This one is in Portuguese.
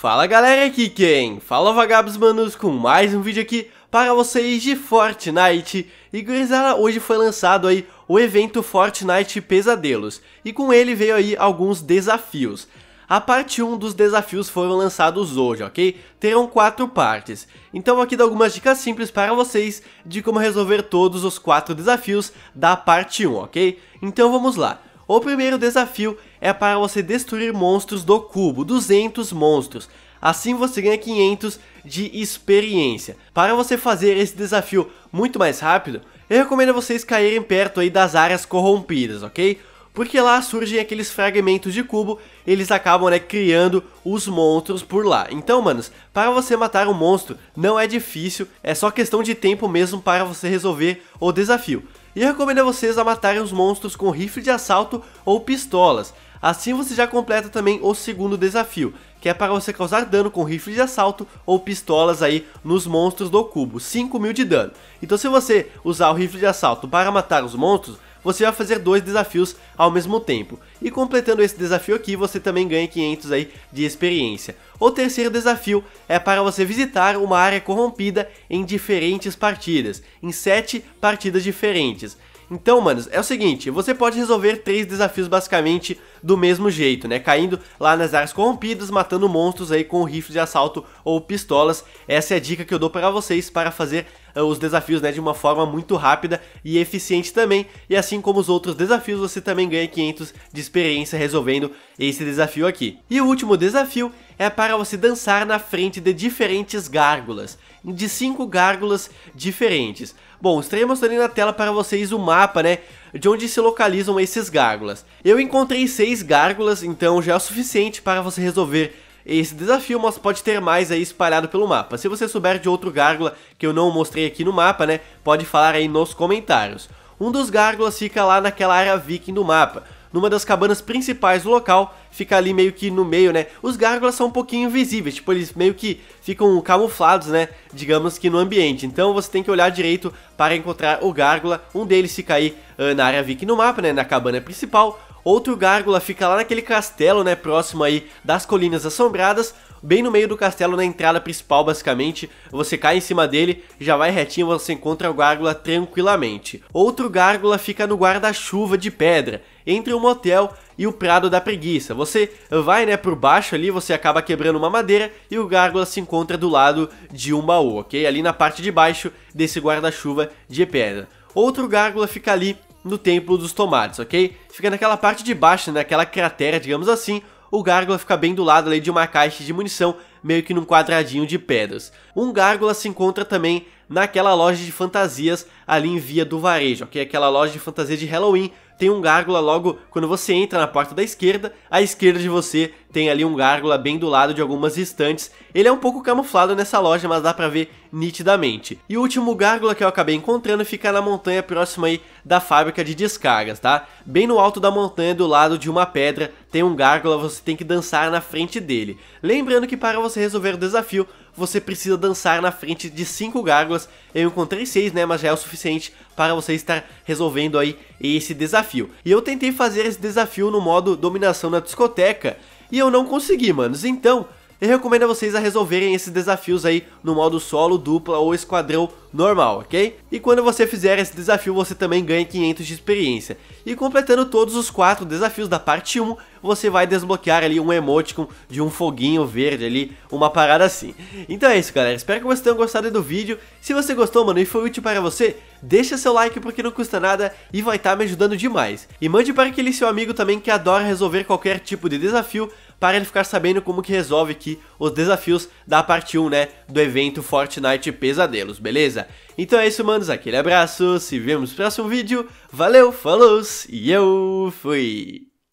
Fala galera, aqui quem? Fala Vagabos Manos com mais um vídeo aqui para vocês de Fortnite. E gurizada, hoje foi lançado aí o evento Fortnite Pesadelos, e com ele veio aí alguns desafios. A parte 1 dos desafios foram lançados hoje, ok? Terão 4 partes. Então vou aqui dar algumas dicas simples para vocês de como resolver todos os 4 desafios da parte 1, ok? Então vamos lá. O primeiro desafio é para você destruir monstros do cubo, 200 monstros. Assim você ganha 500 de experiência. Para você fazer esse desafio muito mais rápido, eu recomendo vocês caírem perto aí das áreas corrompidas, ok? Porque lá surgem aqueles fragmentos de cubo, eles acabam né, criando os monstros por lá. Então, manos, para você matar um monstro não é difícil, é só questão de tempo mesmo para você resolver o desafio e recomenda vocês a matarem os monstros com rifle de assalto ou pistolas. Assim você já completa também o segundo desafio, que é para você causar dano com rifle de assalto ou pistolas aí nos monstros do cubo, 5 mil de dano. Então se você usar o rifle de assalto para matar os monstros, você vai fazer dois desafios ao mesmo tempo. E completando esse desafio aqui, você também ganha 500 aí de experiência. O terceiro desafio é para você visitar uma área corrompida em diferentes partidas, em 7 partidas diferentes. Então, manos, é o seguinte, você pode resolver três desafios basicamente do mesmo jeito, né? Caindo lá nas áreas corrompidas, matando monstros aí com rifles de assalto ou pistolas. Essa é a dica que eu dou para vocês para fazer eh, os desafios né, de uma forma muito rápida e eficiente também. E assim como os outros desafios, você também ganha 500 de experiência resolvendo esse desafio aqui. E o último desafio é para você dançar na frente de diferentes gárgulas de cinco gárgulas diferentes. Bom, estarei mostrando na tela para vocês o mapa, né, de onde se localizam esses gárgulas. Eu encontrei seis gárgulas, então já é o suficiente para você resolver esse desafio, mas pode ter mais aí espalhado pelo mapa. Se você souber de outro gárgula que eu não mostrei aqui no mapa, né, pode falar aí nos comentários. Um dos gárgulas fica lá naquela área viking do mapa, numa das cabanas principais do local, fica ali meio que no meio, né? Os gárgulas são um pouquinho invisíveis, tipo, eles meio que ficam camuflados, né? Digamos que no ambiente. Então você tem que olhar direito para encontrar o gárgula. Um deles fica aí uh, na área Vic no mapa, né? Na cabana principal Outro Gárgula fica lá naquele castelo, né, próximo aí das Colinas Assombradas, bem no meio do castelo, na entrada principal, basicamente. Você cai em cima dele, já vai retinho, você encontra o Gárgula tranquilamente. Outro Gárgula fica no guarda-chuva de pedra, entre o motel e o Prado da Preguiça. Você vai, né, por baixo ali, você acaba quebrando uma madeira e o Gárgula se encontra do lado de um baú, ok? Ali na parte de baixo desse guarda-chuva de pedra. Outro Gárgula fica ali no Templo dos Tomates, ok? Fica naquela parte de baixo, naquela né? cratera, digamos assim, o Gárgula fica bem do lado ali de uma caixa de munição, meio que num quadradinho de pedras. Um Gárgula se encontra também naquela loja de fantasias ali em Via do Varejo, ok? Aquela loja de fantasia de Halloween, tem um Gárgula logo quando você entra na porta da esquerda, à esquerda de você tem ali um gárgula bem do lado de algumas estantes. Ele é um pouco camuflado nessa loja, mas dá pra ver nitidamente. E o último gárgula que eu acabei encontrando fica na montanha próxima aí da fábrica de descargas, tá? Bem no alto da montanha, do lado de uma pedra, tem um gárgula, você tem que dançar na frente dele. Lembrando que para você resolver o desafio, você precisa dançar na frente de cinco gárgulas. Eu encontrei seis né, mas já é o suficiente para você estar resolvendo aí esse desafio. E eu tentei fazer esse desafio no modo dominação na discoteca, e eu não consegui, manos. Então, e recomendo a vocês a resolverem esses desafios aí no modo solo, dupla ou esquadrão normal, ok? E quando você fizer esse desafio, você também ganha 500 de experiência. E completando todos os quatro desafios da parte 1, você vai desbloquear ali um emoticon de um foguinho verde ali, uma parada assim. Então é isso, galera. Espero que vocês tenham gostado do vídeo. Se você gostou, mano, e foi útil para você, deixa seu like porque não custa nada e vai estar tá me ajudando demais. E mande para aquele seu amigo também que adora resolver qualquer tipo de desafio para ele ficar sabendo como que resolve aqui os desafios da parte 1, né, do evento Fortnite Pesadelos, beleza? Então é isso, manos, aquele abraço, se vemos no próximo vídeo, valeu, falou e eu fui!